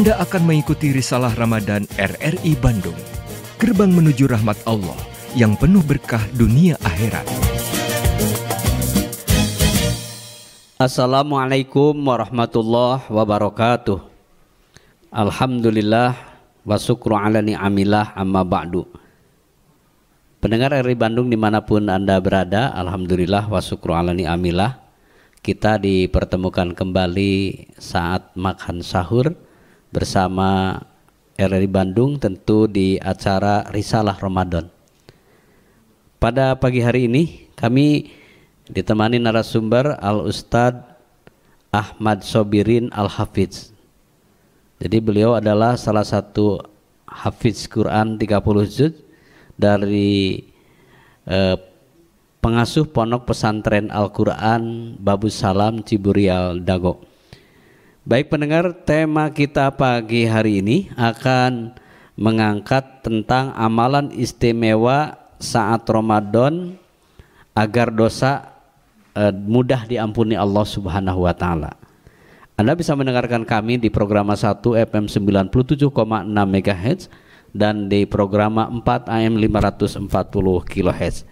Anda akan mengikuti risalah Ramadan RRI Bandung. Gerbang menuju rahmat Allah yang penuh berkah dunia akhirat. Assalamualaikum warahmatullahi wabarakatuh. Alhamdulillah wa syukru ala ni'amillah amma ba'du. Pendengar RRI Bandung dimanapun Anda berada, Alhamdulillah wa syukru ala ni'amillah. Kita dipertemukan kembali saat makan sahur bersama RRI Bandung tentu di acara Risalah Ramadan. Pada pagi hari ini kami ditemani narasumber Al Ustad Ahmad Sobirin Al Hafidz. Jadi beliau adalah salah satu hafiz Quran 30 juz dari eh, pengasuh pondok pesantren Al-Qur'an Babu Salam Ciburial Dagok Baik pendengar, tema kita pagi hari ini akan mengangkat tentang amalan istimewa saat Ramadan agar dosa eh, mudah diampuni Allah Subhanahu wa taala. Anda bisa mendengarkan kami di program 1 FM 97,6 MHz dan di program 4 AM 540 kHz.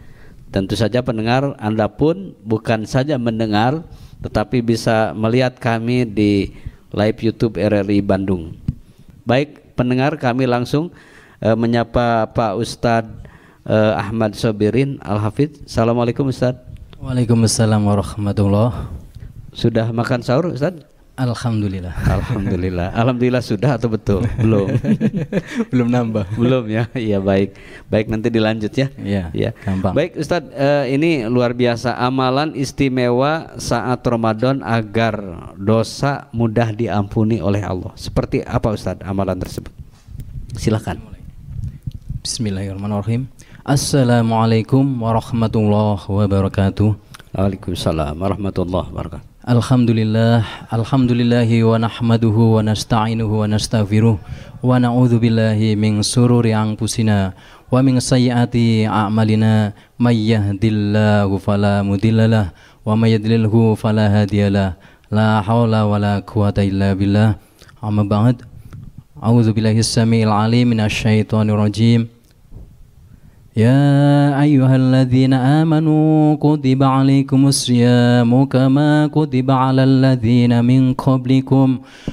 Tentu saja pendengar Anda pun bukan saja mendengar tetapi bisa melihat kami di live YouTube RRI Bandung. Baik, pendengar kami langsung e, menyapa Pak Ustadz e, eh, Ahmad Sobirin Al hafidz Assalamualaikum Ustadz. Waalaikumsalam warahmatullah. Sudah makan sahur Ustadz? Alhamdulillah. Alhamdulillah. Alhamdulillah sudah atau betul? Belum. Belum nambah. Belum ya. Iya baik. Baik nanti dilanjut ya. Iya. Ya. Gampang. Baik Ustadz, uh, ini luar biasa amalan istimewa saat Ramadan agar dosa mudah diampuni oleh Allah. Seperti apa Ustadz amalan tersebut? Silakan. Bismillahirrahmanirrahim. Assalamualaikum warahmatullahi wabarakatuh. Waalaikumsalam warahmatullahi wabarakatuh. Alhamdulillah Alhamdulillahi wa nahmaduhu wa nasta'inu wa nasta'firuh Wa na'udhu billahi min sururi angkusina Wa min sayyati a'malina May yahdillahu falamudillalah Wa may yadlilhu falahadiyalah La hawla wa illa billah Amma ba'd A'udhu billahi s-sami'il alim min يا أيها الذين آمنوا كتب عليكم الصيام كما كتب على الذين من قبلكم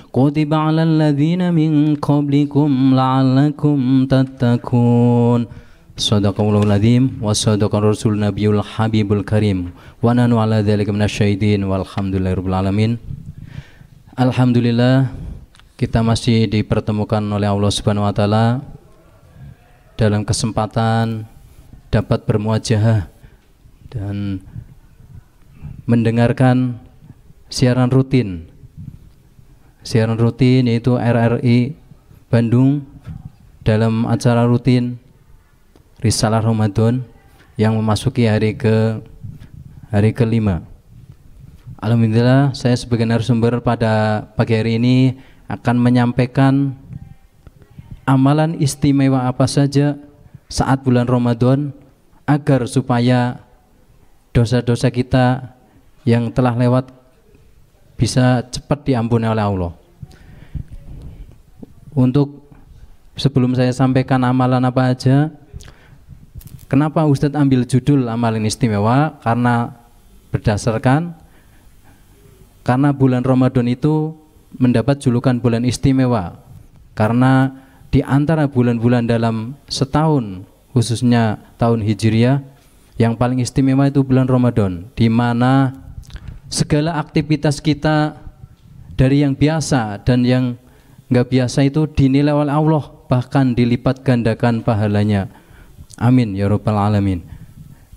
كتب على الذين من قبلكم لعلكم تتقون صدق الله العظيم وصدق الرسول النبي الحبيب الكريم ونحن على ذلك من الشهيدين والحمد لله رب العالمين Alhamdulillah kita masih dipertemukan oleh Allah Subhanahu wa taala dalam kesempatan dapat bermuajah dan mendengarkan siaran rutin siaran rutin yaitu RRI Bandung dalam acara rutin Risalah Ramadan yang memasuki hari ke hari kelima Alhamdulillah saya sebagai narasumber pada pagi hari ini akan menyampaikan amalan istimewa apa saja saat bulan Ramadan agar supaya dosa-dosa kita yang telah lewat bisa cepat diampuni oleh Allah. Untuk sebelum saya sampaikan amalan apa aja, kenapa Ustadz ambil judul amalan istimewa? Karena berdasarkan karena bulan Ramadan itu mendapat julukan bulan istimewa karena di antara bulan-bulan dalam setahun khususnya tahun Hijriah yang paling istimewa itu bulan Ramadan di mana segala aktivitas kita dari yang biasa dan yang nggak biasa itu dinilai oleh Allah bahkan dilipat gandakan pahalanya amin ya rabbal alamin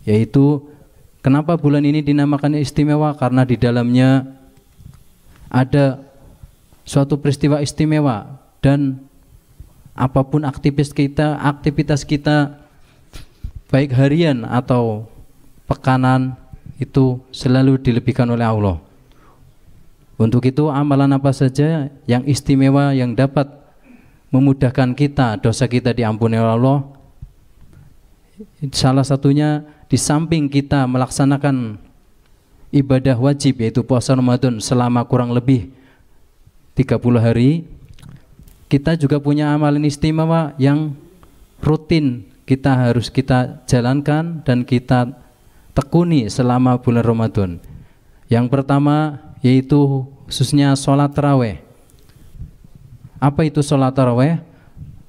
yaitu kenapa bulan ini dinamakan istimewa karena di dalamnya ada suatu peristiwa istimewa dan apapun aktivitas kita aktivitas kita baik harian atau pekanan itu selalu dilebihkan oleh Allah. Untuk itu amalan apa saja yang istimewa yang dapat memudahkan kita dosa kita diampuni oleh Allah. Salah satunya di samping kita melaksanakan ibadah wajib yaitu puasa Ramadan selama kurang lebih 30 hari kita juga punya amalan istimewa yang rutin kita harus kita jalankan dan kita tekuni selama bulan Ramadan. Yang pertama yaitu khususnya sholat taraweh. Apa itu sholat taraweh?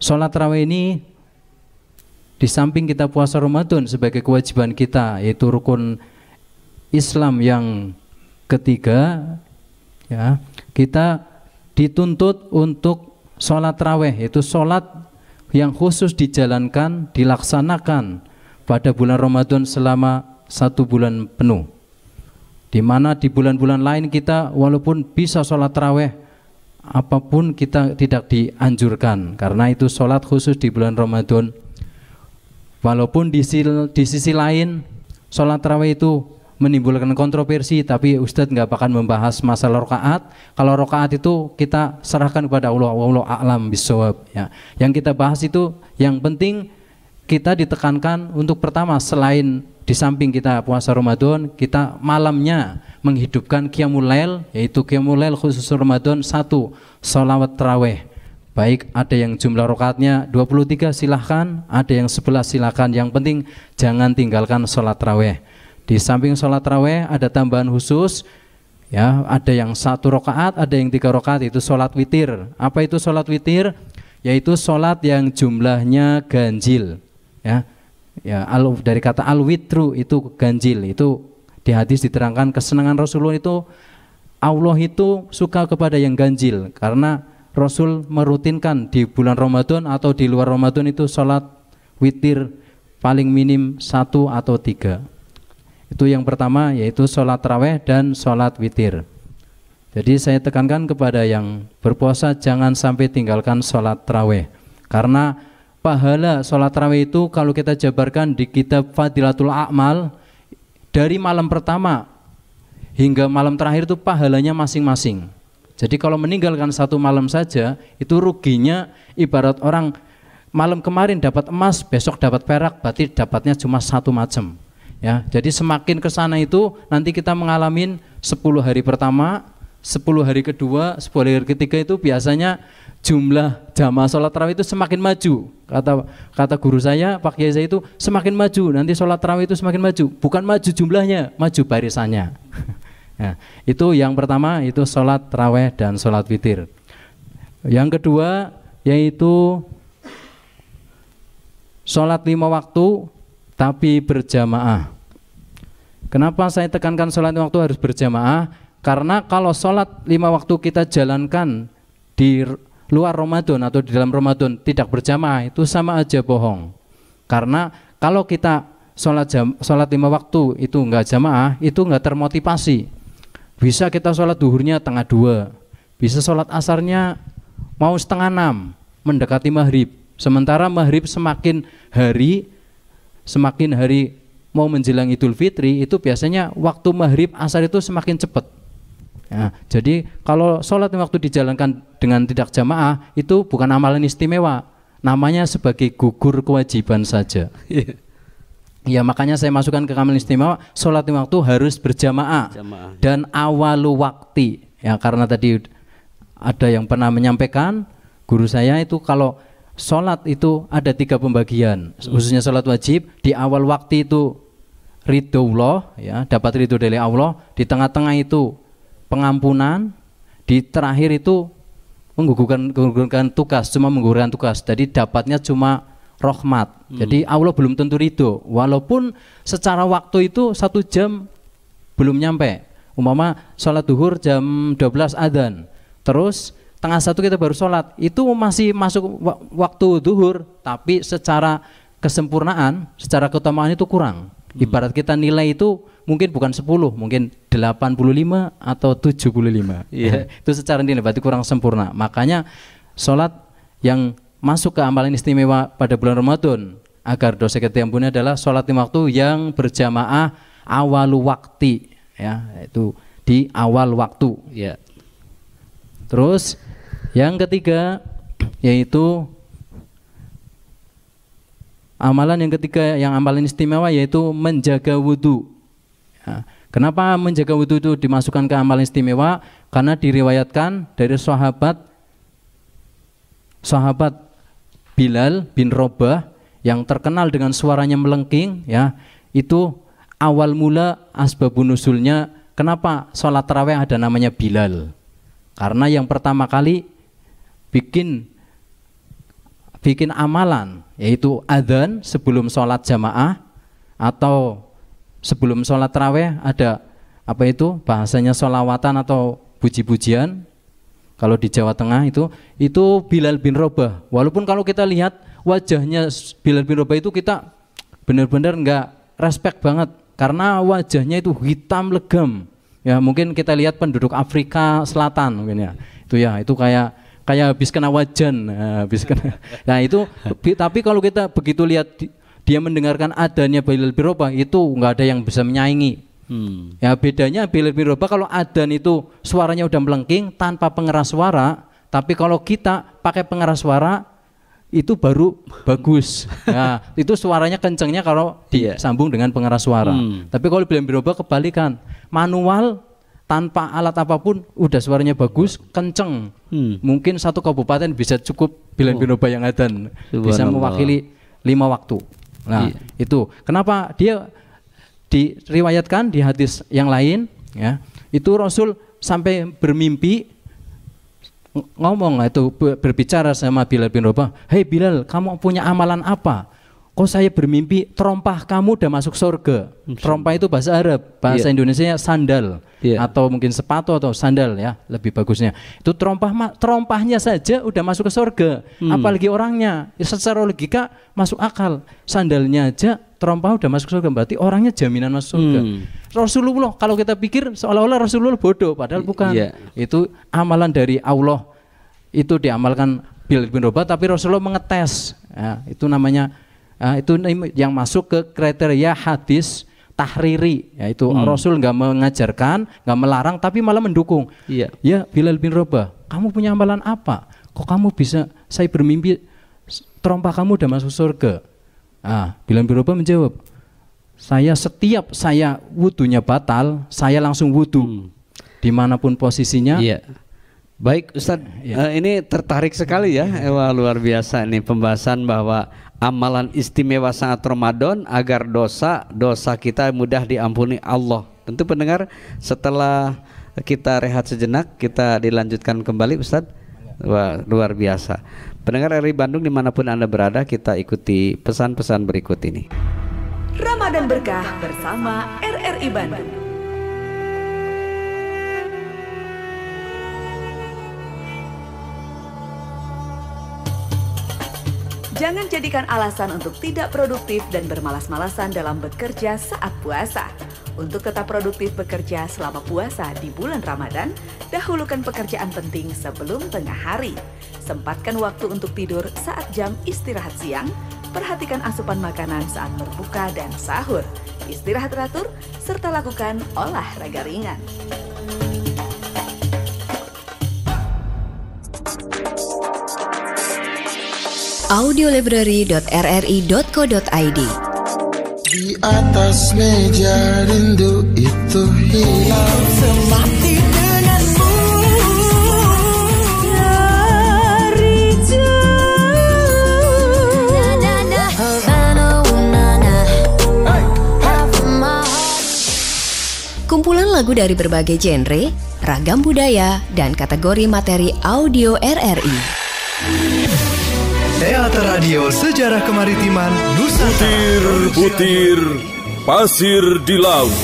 Sholat taraweh ini di samping kita puasa Ramadan sebagai kewajiban kita yaitu rukun Islam yang ketiga ya kita dituntut untuk sholat raweh yaitu sholat yang khusus dijalankan, dilaksanakan pada bulan Ramadan selama satu bulan penuh. Di mana di bulan-bulan lain kita walaupun bisa sholat terawih, apapun kita tidak dianjurkan karena itu sholat khusus di bulan Ramadan. Walaupun di, di sisi lain sholat terawih itu menimbulkan kontroversi tapi Ustadz nggak akan membahas masalah rokaat kalau rokaat itu kita serahkan kepada Allah Allah alam bisawab ya yang kita bahas itu yang penting kita ditekankan untuk pertama selain di samping kita puasa Ramadan kita malamnya menghidupkan Qiyamul Lail yaitu Qiyamul Lail khusus Ramadan satu sholawat terawih baik ada yang jumlah rokaatnya 23 silahkan ada yang 11 silahkan yang penting jangan tinggalkan sholat terawih di samping sholat raweh ada tambahan khusus ya ada yang satu rokaat ada yang tiga rokaat itu sholat witir apa itu sholat witir yaitu sholat yang jumlahnya ganjil ya ya al, dari kata al witru itu ganjil itu di hadis diterangkan kesenangan Rasulullah itu Allah itu suka kepada yang ganjil karena Rasul merutinkan di bulan Ramadan atau di luar Ramadan itu sholat witir paling minim satu atau tiga. Itu yang pertama yaitu sholat raweh dan sholat witir. Jadi saya tekankan kepada yang berpuasa jangan sampai tinggalkan sholat raweh. Karena pahala sholat raweh itu kalau kita jabarkan di kitab Fadilatul A'mal dari malam pertama hingga malam terakhir itu pahalanya masing-masing. Jadi kalau meninggalkan satu malam saja itu ruginya ibarat orang malam kemarin dapat emas, besok dapat perak, berarti dapatnya cuma satu macam. Ya, jadi semakin ke sana itu nanti kita mengalami 10 hari pertama, 10 hari kedua, 10 hari ketiga itu biasanya jumlah jamaah sholat tarawih itu semakin maju. Kata kata guru saya Pak Kiai saya itu semakin maju, nanti sholat tarawih itu semakin maju. Bukan maju jumlahnya, maju barisannya. ya, itu yang pertama itu sholat traweh dan sholat witir. Yang kedua yaitu sholat lima waktu tapi berjamaah. Kenapa saya tekankan sholat lima waktu harus berjamaah? Karena kalau sholat lima waktu kita jalankan di luar Ramadan atau di dalam Ramadan tidak berjamaah itu sama aja bohong. Karena kalau kita sholat, jam, sholat lima waktu itu enggak jamaah itu enggak termotivasi. Bisa kita sholat duhurnya tengah dua, bisa sholat asarnya mau setengah enam mendekati maghrib. Sementara maghrib semakin hari semakin hari mau menjelang Idul Fitri itu biasanya waktu maghrib asar itu semakin cepat. Ya, jadi kalau sholat waktu dijalankan dengan tidak jamaah itu bukan amalan istimewa, namanya sebagai gugur kewajiban saja. ya makanya saya masukkan ke amalan istimewa, sholat waktu harus berjamaah Jamaah. dan awal waktu Ya karena tadi ada yang pernah menyampaikan guru saya itu kalau Sholat itu ada tiga pembagian, khususnya sholat wajib. Di awal waktu itu ridho Allah, ya, dapat ridho dari Allah. Di tengah-tengah itu pengampunan. Di terakhir itu menggugurkan, menggugurkan tugas, cuma menggugurkan tugas. Jadi dapatnya cuma rahmat. Hmm. Jadi Allah belum tentu ridho. Walaupun secara waktu itu satu jam belum nyampe. Umama sholat duhur jam 12 adzan. Terus tengah satu kita baru sholat itu masih masuk waktu duhur tapi secara kesempurnaan secara keutamaan itu kurang hmm. ibarat kita nilai itu mungkin bukan 10 mungkin 85 atau 75 yeah. Iya. itu secara nilai berarti kurang sempurna makanya sholat yang masuk ke amalan istimewa pada bulan Ramadan agar dosa kita adalah sholat lima waktu yang berjamaah awal waktu ya itu di awal waktu ya terus yang ketiga yaitu amalan yang ketiga yang amalan istimewa yaitu menjaga wudhu. Ya. Kenapa menjaga wudhu itu dimasukkan ke amalan istimewa? Karena diriwayatkan dari sahabat sahabat Bilal bin Robah yang terkenal dengan suaranya melengking ya itu awal mula asbabun nusulnya kenapa sholat terawih ada namanya Bilal karena yang pertama kali bikin bikin amalan yaitu adzan sebelum sholat jamaah atau sebelum sholat raweh ada apa itu bahasanya solawatan atau puji-pujian kalau di Jawa Tengah itu itu Bilal bin Robah walaupun kalau kita lihat wajahnya Bilal bin Robah itu kita benar-benar nggak respect banget karena wajahnya itu hitam legam ya mungkin kita lihat penduduk Afrika Selatan mungkin ya itu ya itu kayak kayak habis kena wajan, eh, habis kena. Nah itu, tapi kalau kita begitu lihat dia mendengarkan adanya Bilal Biroba itu nggak ada yang bisa menyaingi. Hmm. Ya bedanya Bilal Biroba kalau adan itu suaranya udah melengking tanpa pengeras suara, tapi kalau kita pakai pengeras suara itu baru bagus. Nah, itu suaranya kencengnya kalau iya. disambung dengan pengeras suara. Hmm. Tapi kalau Bilal Biroba kebalikan, manual tanpa alat apapun udah suaranya bagus kenceng hmm. mungkin satu kabupaten bisa cukup bilang oh. binoba yang adan bisa mewakili lima waktu nah iya. itu kenapa dia diriwayatkan di hadis yang lain ya itu Rasul sampai bermimpi ngomong itu berbicara sama Bilal bin Rabah, "Hei Bilal, kamu punya amalan apa?" kok oh, saya bermimpi terompah kamu udah masuk surga. Terompah itu bahasa Arab, bahasa yeah. Indonesia sandal yeah. atau mungkin sepatu atau sandal ya, lebih bagusnya. Itu terompah terompahnya saja udah masuk ke surga, hmm. apalagi orangnya. Ya, Secara logika masuk akal. Sandalnya aja terompah udah masuk surga, berarti orangnya jaminan masuk surga. Hmm. Rasulullah kalau kita pikir seolah-olah Rasulullah bodoh, padahal bukan. Yeah. Itu amalan dari Allah. Itu diamalkan Bilal bin Rabah tapi Rasulullah mengetes. Ya, itu namanya uh, itu yang masuk ke kriteria hadis tahriri yaitu hmm. Rasul nggak mengajarkan nggak melarang tapi malah mendukung iya ya Bilal bin Rabah kamu punya amalan apa kok kamu bisa saya bermimpi terompah kamu udah masuk surga ah Bilal bin Rabah menjawab saya setiap saya wudhunya batal saya langsung wudhu hmm. dimanapun posisinya iya Baik Ustadz, ya. uh, eh, ini tertarik sekali ya, Ewa iya. luar biasa nih pembahasan bahwa amalan istimewa saat Ramadan agar dosa-dosa kita mudah diampuni Allah. Tentu pendengar setelah kita rehat sejenak kita dilanjutkan kembali Ustaz. Wah, luar biasa. Pendengar RRI Bandung dimanapun Anda berada kita ikuti pesan-pesan berikut ini. Ramadan Berkah bersama RRI Bandung. Jangan jadikan alasan untuk tidak produktif dan bermalas-malasan dalam bekerja saat puasa. Untuk tetap produktif bekerja selama puasa di bulan Ramadan, dahulukan pekerjaan penting sebelum tengah hari. Sempatkan waktu untuk tidur saat jam istirahat siang, perhatikan asupan makanan saat berbuka dan sahur, istirahat teratur, serta lakukan olahraga ringan. audiolibrary.rri.co.id Di atas meja rindu itu hilang semati Kumpulan lagu dari berbagai genre, ragam budaya, dan kategori materi audio RRI. Teater Radio Sejarah Kemaritiman Nusantara. Butir-butir pasir di laut.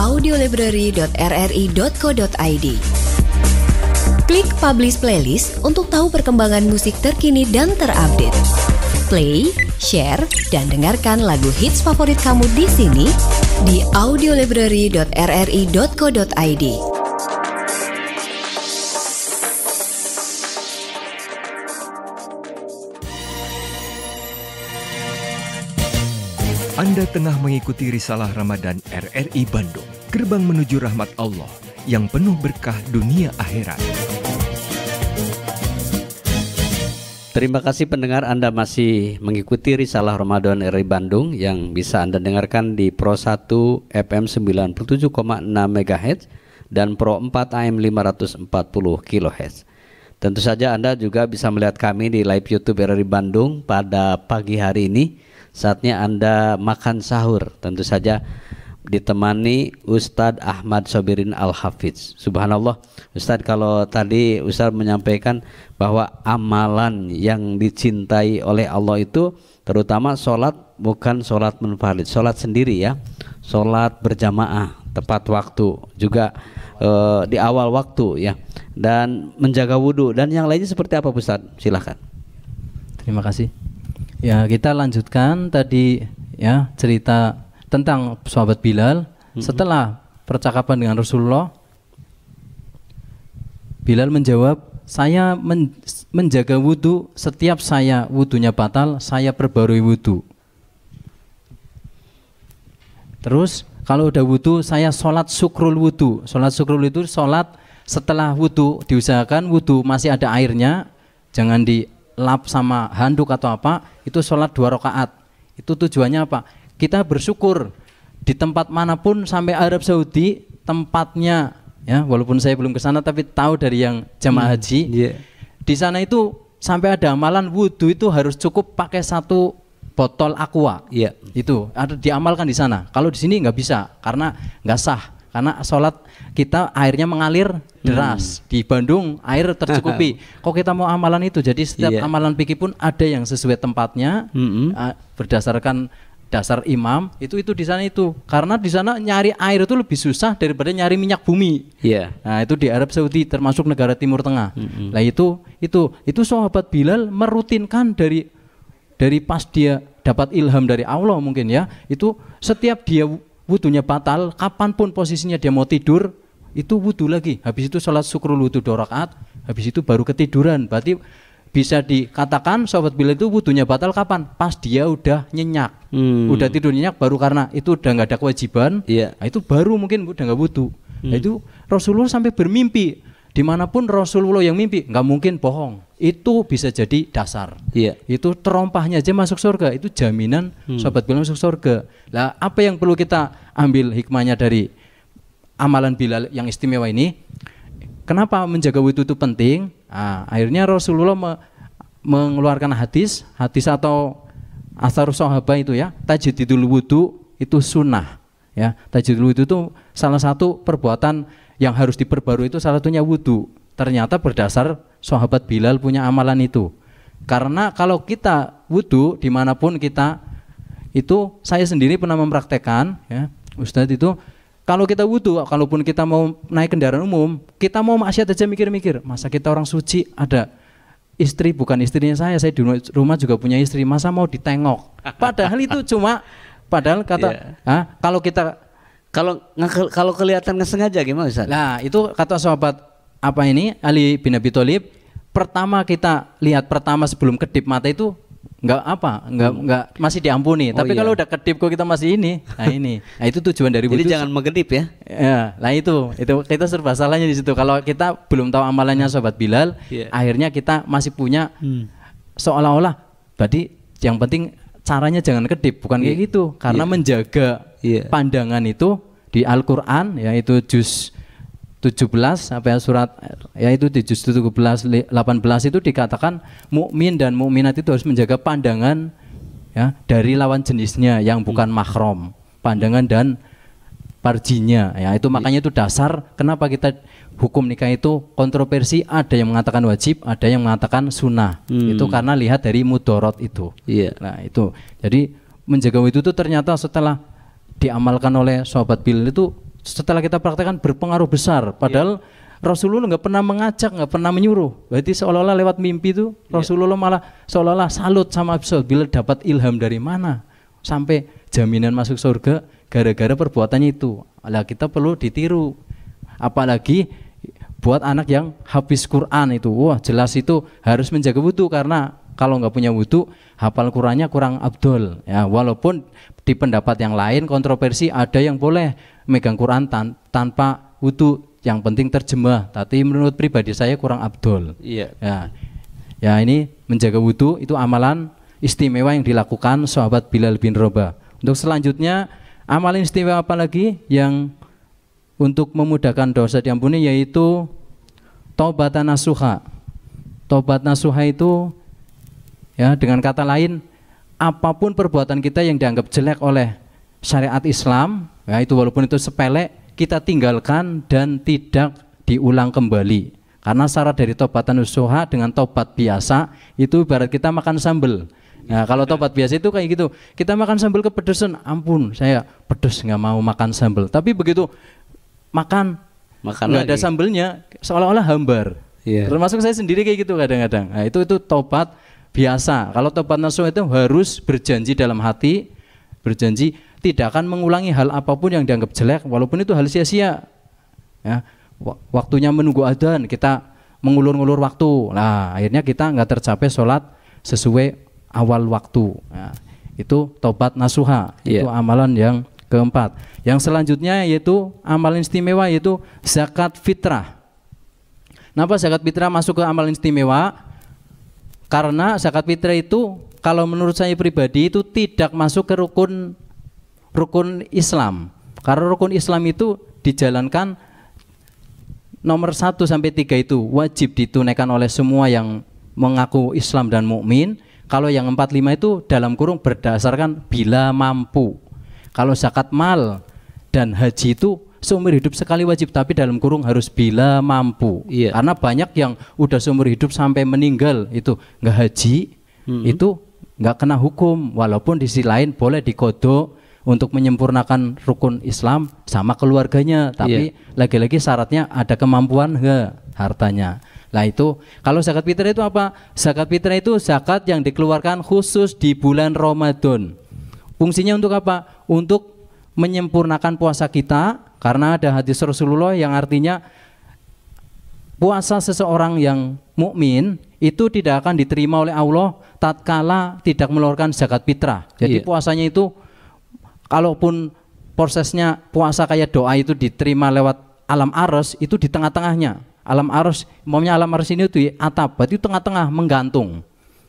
audiolibrary.rri.co.id Klik Publish Playlist untuk tahu perkembangan musik terkini dan terupdate. Play, share, dan dengarkan lagu hits favorit kamu di sini di audiolibrary.rri.co.id. Anda tengah mengikuti risalah Ramadan RRI Bandung, gerbang menuju rahmat Allah yang penuh berkah dunia akhirat. Terima kasih pendengar Anda masih mengikuti risalah Ramadan RRI Bandung yang bisa Anda dengarkan di Pro 1 FM 97,6 MHz dan Pro 4 AM 540 kHz. Tentu saja Anda juga bisa melihat kami di live YouTube RRI Bandung pada pagi hari ini saatnya Anda makan sahur tentu saja ditemani Ustadz Ahmad Sobirin al Hafidz. Subhanallah, Ustadz kalau tadi Ustadz menyampaikan bahwa amalan yang dicintai oleh Allah itu terutama sholat bukan sholat munfarid sholat sendiri ya, sholat berjamaah tepat waktu juga e, di awal waktu ya dan menjaga wudhu dan yang lainnya seperti apa Ustadz? Silahkan. Terima kasih. Ya, kita lanjutkan tadi ya cerita tentang sahabat Bilal mm-hmm. setelah percakapan dengan Rasulullah. Bilal menjawab, "Saya men- menjaga wudhu, setiap saya wudhunya batal, saya perbarui wudhu." Terus kalau udah wudhu, saya sholat syukrul wudhu. Sholat syukrul itu sholat setelah wudhu diusahakan wudhu masih ada airnya, jangan di lap sama handuk atau apa itu sholat dua rakaat itu tujuannya apa kita bersyukur di tempat manapun sampai Arab Saudi tempatnya ya walaupun saya belum ke sana tapi tahu dari yang jemaah hmm, haji yeah. di sana itu sampai ada amalan wudhu itu harus cukup pakai satu botol aqua yeah. itu ada diamalkan di sana kalau di sini nggak bisa karena nggak sah karena sholat kita airnya mengalir Hmm. deras. Hmm. Di Bandung air tercukupi. Kok kita mau amalan itu? Jadi setiap yeah. amalan pikir pun ada yang sesuai tempatnya mm-hmm. uh, berdasarkan dasar imam itu itu di sana itu karena di sana nyari air itu lebih susah daripada nyari minyak bumi. Yeah. Nah, itu di Arab Saudi termasuk negara Timur Tengah. Mm-hmm. Nah, itu itu itu sahabat Bilal merutinkan dari dari pas dia dapat ilham dari Allah mungkin ya. Itu setiap dia wudhunya batal, kapanpun posisinya dia mau tidur, itu wudhu lagi habis itu sholat syukur wudhu dorakat habis itu baru ketiduran berarti bisa dikatakan sobat bila itu wudhunya batal kapan pas dia udah nyenyak hmm. udah tidur nyenyak baru karena itu udah nggak ada kewajiban yeah. nah, itu baru mungkin udah nggak wudhu nah, hmm. nah, itu Rasulullah sampai bermimpi dimanapun Rasulullah yang mimpi nggak mungkin bohong itu bisa jadi dasar yeah. itu terompahnya aja masuk surga itu jaminan hmm. sobat bila masuk surga lah apa yang perlu kita ambil hikmahnya dari amalan Bilal yang istimewa ini. Kenapa menjaga wudhu itu penting? Nah, akhirnya Rasulullah me mengeluarkan hadis, hadis atau asar sahabat itu ya, tajdidul wudhu itu sunnah. Ya, tajdidul wudhu itu salah satu perbuatan yang harus diperbarui itu salah satunya wudhu. Ternyata berdasar sahabat Bilal punya amalan itu. Karena kalau kita wudhu dimanapun kita itu saya sendiri pernah mempraktekkan ya Ustadz itu kalau kita wudhu, kalaupun kita mau naik kendaraan umum, kita mau maksiat aja mikir-mikir. Masa kita orang suci ada istri bukan istrinya saya, saya di rumah juga punya istri. Masa mau ditengok? Padahal itu cuma, padahal kata, yeah. Iya. ah, kalau kita kalau kalau kelihatan sengaja gimana Ustaz? Nah itu kata sahabat apa ini Ali bin Abi Thalib. Pertama kita lihat pertama sebelum kedip mata itu nggak apa nggak hmm. nggak masih diampuni oh tapi iya. kalau udah kedip kok kita masih ini nah ini nah itu tujuan dari jadi jangan mengedip ya ya nah itu itu kita serba salahnya di situ kalau kita belum tahu amalannya sobat Bilal yeah. akhirnya kita masih punya hmm. seolah-olah berarti yang penting caranya jangan kedip bukan yeah. kayak iya. gitu karena yeah. menjaga yeah. pandangan itu di Al-Qur'an yaitu jus 17 sampai ya, surat yaitu di belas 17 18 itu dikatakan mukmin dan mukminat itu harus menjaga pandangan ya dari lawan jenisnya yang bukan hmm. mahram, pandangan dan parjinya ya itu makanya itu dasar kenapa kita hukum nikah itu kontroversi ada yang mengatakan wajib ada yang mengatakan sunnah hmm. itu karena lihat dari mudorot itu yeah. nah itu jadi menjaga itu tuh ternyata setelah diamalkan oleh sobat Bill itu setelah kita praktekkan berpengaruh besar. Iya. Padahal yeah. Rasulullah nggak pernah mengajak, nggak pernah menyuruh. Berarti seolah-olah lewat mimpi itu iya. Rasulullah yeah. malah seolah-olah salut sama bila dapat ilham dari mana sampai jaminan masuk surga gara-gara perbuatannya itu. Lah kita perlu ditiru. Apalagi buat anak yang habis Quran itu. Wah, jelas itu harus menjaga wudhu karena kalau nggak punya wudhu hafal Qurannya kurang abdul ya walaupun di pendapat yang lain kontroversi ada yang boleh megang Quran tan tanpa wudhu yang penting terjemah tapi menurut pribadi saya kurang abdul iya ya ya ini menjaga wudhu itu amalan istimewa yang dilakukan sahabat Bilal bin Roba untuk selanjutnya amalan istimewa apa lagi yang untuk memudahkan dosa diampuni yaitu tobat nasuha tobat nasuha itu ya dengan kata lain apapun perbuatan kita yang dianggap jelek oleh syariat Islam, ya itu walaupun itu sepele, kita tinggalkan dan tidak diulang kembali. Karena syarat dari tobatan usuha dengan tobat biasa itu ibarat kita makan sambel. Nah, kalau tobat biasa itu kayak gitu. Kita makan sambel kepedesan, ampun, saya pedes nggak mau makan sambel. Tapi begitu makan makan nggak ada sambelnya seolah-olah hambar. Yeah. Termasuk saya sendiri kayak gitu kadang-kadang. Nah, itu itu tobat biasa. Kalau tobat nasuh itu harus berjanji dalam hati, berjanji tidak akan mengulangi hal apapun yang dianggap jelek walaupun itu hal sia-sia ya waktunya menunggu adzan kita mengulur ulur waktu nah akhirnya kita nggak tercapai sholat sesuai awal waktu nah, itu tobat nasuha yeah. itu amalan yang keempat yang selanjutnya yaitu amalan istimewa yaitu zakat fitrah kenapa zakat fitrah masuk ke amalan istimewa karena zakat fitrah itu kalau menurut saya pribadi itu tidak masuk ke rukun rukun Islam. Karena rukun Islam itu dijalankan nomor 1 sampai 3 itu wajib ditunaikan oleh semua yang mengaku Islam dan mukmin. Kalau yang 45 itu dalam kurung berdasarkan bila mampu. Kalau zakat mal dan haji itu seumur hidup sekali wajib tapi dalam kurung harus bila mampu Iya. karena banyak yang udah seumur hidup sampai meninggal itu nggak haji mm -hmm. itu nggak kena hukum walaupun di sisi lain boleh dikodok untuk menyempurnakan rukun Islam sama keluarganya tapi yeah. lagi-lagi syaratnya ada kemampuan enggak hartanya lah itu kalau zakat fitrah itu apa? Zakat fitrah itu zakat yang dikeluarkan khusus di bulan Ramadan. Fungsinya untuk apa? Untuk menyempurnakan puasa kita karena ada hadis Rasulullah yang artinya puasa seseorang yang mukmin itu tidak akan diterima oleh Allah tatkala tidak meluarkan zakat fitrah. Jadi iya. puasanya itu Kalaupun prosesnya puasa kayak doa itu diterima lewat alam arus itu di tengah-tengahnya. Alam arus, maunya alam arus ini itu ya, atap, berarti tengah-tengah menggantung.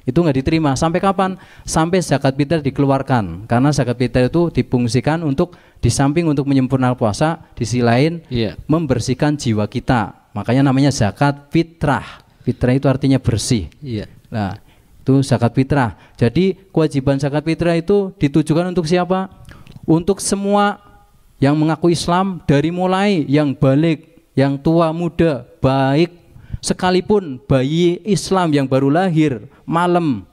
Itu nggak diterima. Sampai kapan? Sampai zakat fitrah dikeluarkan. Karena zakat fitrah itu dipungsikan untuk di samping untuk menyempurnakan puasa, di sisi lain yeah. membersihkan jiwa kita. Makanya namanya zakat fitrah. Fitrah itu artinya bersih. Yeah. Nah, itu zakat fitrah. Jadi kewajiban zakat fitrah itu ditujukan untuk siapa? untuk semua yang mengaku Islam dari mulai yang balik, yang tua, muda, baik, sekalipun bayi Islam yang baru lahir malam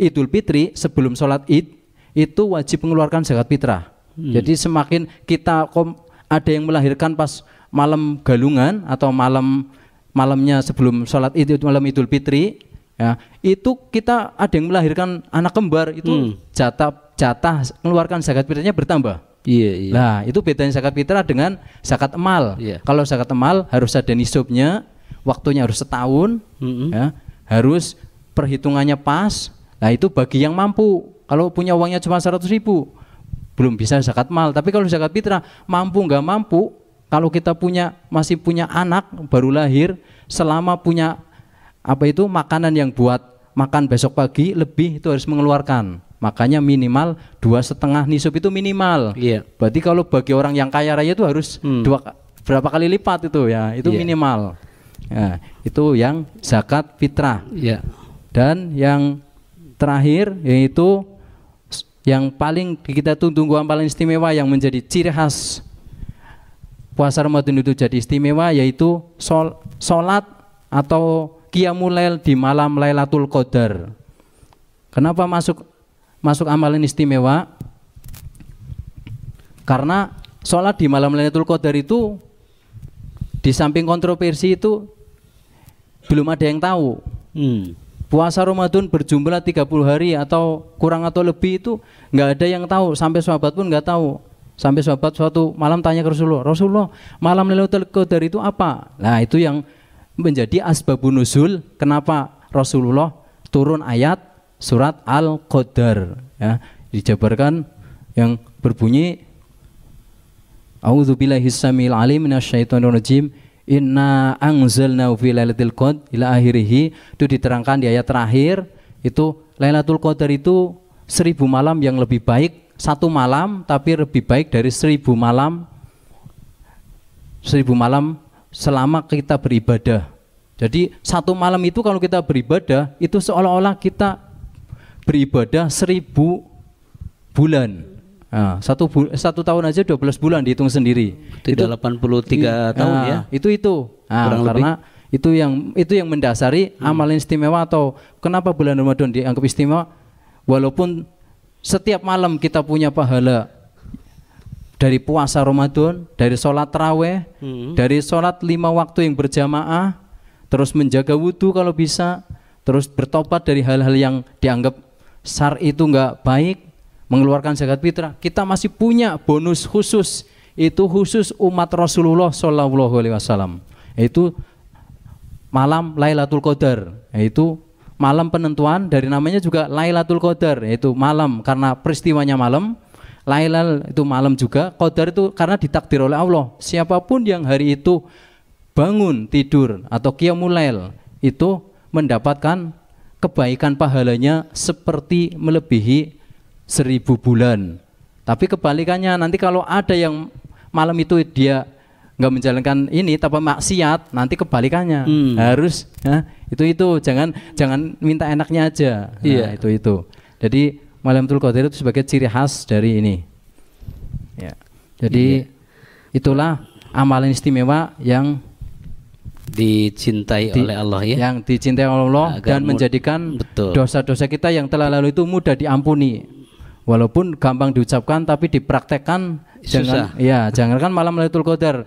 Idul Fitri sebelum sholat Id itu wajib mengeluarkan zakat fitrah. Hmm. Jadi semakin kita kom, ada yang melahirkan pas malam galungan atau malam malamnya sebelum sholat Id malam Idul Fitri, ya, itu kita ada yang melahirkan anak kembar itu hmm. jatah jatah mengeluarkan zakat fitrahnya bertambah. Iya, iya. Nah, itu bedanya zakat fitrah dengan zakat emal. Iya. Kalau zakat emal harus ada nisabnya, waktunya harus setahun, mm-hmm. ya, harus perhitungannya pas. Nah, itu bagi yang mampu. Kalau punya uangnya cuma 100 ribu, belum bisa zakat mal. Tapi kalau zakat fitrah, mampu nggak mampu, kalau kita punya masih punya anak baru lahir, selama punya apa itu makanan yang buat makan besok pagi lebih itu harus mengeluarkan. Makanya minimal dua setengah nisab itu minimal. Yeah. Berarti kalau bagi orang yang kaya raya itu harus hmm. dua berapa kali lipat itu ya. Itu yeah. minimal. Nah, itu yang zakat fitrah. Yeah. Dan yang terakhir yaitu yang paling kita tunggu yang paling istimewa yang menjadi ciri khas puasa Ramadan itu jadi istimewa yaitu sol, solat atau kiamulail di malam Lailatul Qadar. Kenapa masuk masuk amalan istimewa karena sholat di malam Lailatul Qadar itu di samping kontroversi itu belum ada yang tahu. Hmm. Puasa Ramadan berjumlah 30 hari atau kurang atau lebih itu nggak ada yang tahu sampai sahabat pun nggak tahu. Sampai sahabat suatu malam tanya ke Rasulullah, "Rasulullah, malam Lailatul Qadar itu apa?" Nah, itu yang menjadi asbabun nuzul kenapa Rasulullah turun ayat surat Al-Qadar ya dijabarkan yang berbunyi A'udzubillahi samil alim minasyaitonir rajim inna anzalna fi lailatul qadr ila akhirih itu diterangkan di ayat terakhir itu Lailatul Qadar itu seribu malam yang lebih baik satu malam tapi lebih baik dari seribu malam seribu malam selama kita beribadah jadi satu malam itu kalau kita beribadah itu seolah-olah kita beribadah seribu bulan. Nah, satu, bu, satu tahun aja 12 bulan dihitung sendiri. Tidak itu, 83 i, iya. tahun nah, ya. Ah, itu itu. Nah, karena lebih. itu yang itu yang mendasari hmm. amalan istimewa atau kenapa bulan Ramadan dianggap istimewa walaupun setiap malam kita punya pahala dari puasa Ramadan, dari sholat terawih, hmm. dari sholat lima waktu yang berjamaah, terus menjaga wudhu kalau bisa, terus bertobat dari hal-hal yang dianggap SAR itu enggak baik, mengeluarkan zakat fitrah, kita masih punya bonus khusus itu khusus umat Rasulullah Shallallahu Alaihi Wasallam. Itu malam Lailatul Qadar, yaitu malam penentuan dari namanya juga Lailatul Qadar, yaitu malam karena peristiwanya malam. Lailal itu malam juga, Qadar itu karena ditakdir oleh Allah. Siapapun yang hari itu bangun tidur atau qiyamul lail itu mendapatkan kebaikan pahalanya seperti melebihi seribu bulan. Tapi kebalikannya nanti kalau ada yang malam itu dia nggak menjalankan ini tanpa maksiat, nanti kebalikannya hmm. harus ya, itu itu jangan jangan minta enaknya aja. Nah, iya itu itu. Jadi malam tul qadar itu sebagai ciri khas dari ini. Ya. Jadi iya. itulah amalan istimewa yang dicintai di, oleh Allah ya yang dicintai oleh Allah Agar dan menjadikan dosa-dosa kita yang telah lalu itu mudah diampuni walaupun gampang diucapkan tapi dipraktekkan jangan ya jangankan malam Lailatul Qadar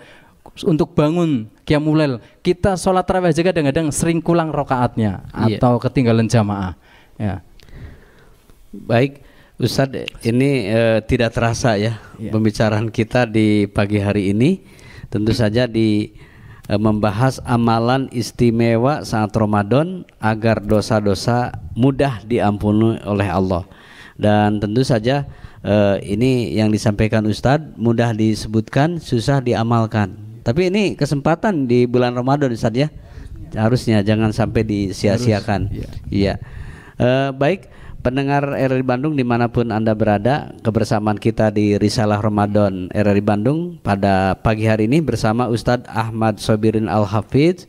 untuk bangun kiamulail kita sholat terawih aja kadang-kadang sering kurang rokaatnya yeah. atau ketinggalan jamaah ya baik Ustadz ini e, tidak terasa ya yeah. pembicaraan kita di pagi hari ini tentu saja di Eh, membahas amalan istimewa saat Ramadan agar dosa-dosa mudah diampuni oleh Allah. Dan tentu saja eh, ini yang disampaikan Ustadz mudah disebutkan, susah diamalkan. Tapi ini kesempatan di bulan Ramadan Ustadz ya. Harusnya jangan sampai disia-siakan. Iya. Ya. baik Pendengar RRI Bandung dimanapun Anda berada, kebersamaan kita di Risalah Ramadan RRI Bandung pada pagi hari ini bersama Ustadz Ahmad Sobirin Al-Hafidz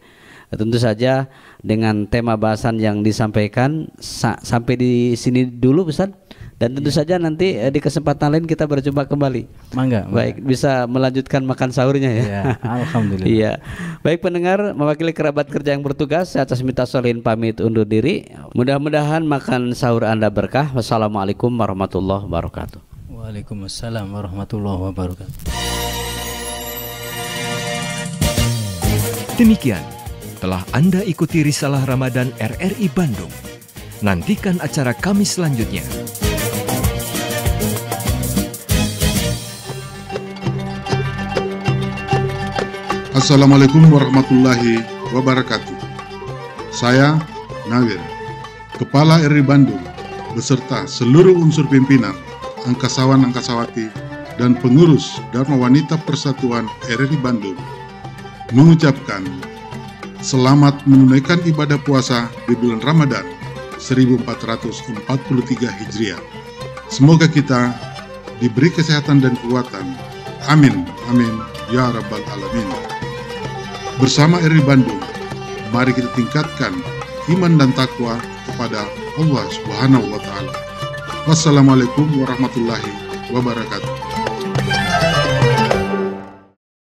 tentu saja dengan tema bahasan yang disampaikan sa sampai di sini dulu Ustadz dan tentu ya. saja nanti eh, di kesempatan lain kita berjumpa kembali. Mangga. Baik, bisa melanjutkan makan sahurnya ya. ya Alhamdulillah. Iya. Baik pendengar, mewakili kerabat kerja yang bertugas, saya atas minta Solin pamit undur diri. Mudah-mudahan makan sahur Anda berkah. Wassalamualaikum warahmatullahi wabarakatuh. Waalaikumsalam warahmatullahi wabarakatuh. Demikian telah Anda ikuti risalah Ramadan RRI Bandung. Nantikan acara kami selanjutnya. Assalamualaikum warahmatullahi wabarakatuh. Saya Nawir, Kepala RI Bandung, beserta seluruh unsur pimpinan, angkasawan angkasawati, dan pengurus Dharma Wanita Persatuan RI Bandung mengucapkan selamat menunaikan ibadah puasa di bulan Ramadan 1443 Hijriah. Semoga kita diberi kesehatan dan kekuatan. Amin. Amin. Ya Rabbal Alamin. Bersama RRI Bandung, mari kita tingkatkan iman dan takwa kepada Allah Subhanahu wa taala. Wassalamualaikum warahmatullahi wabarakatuh.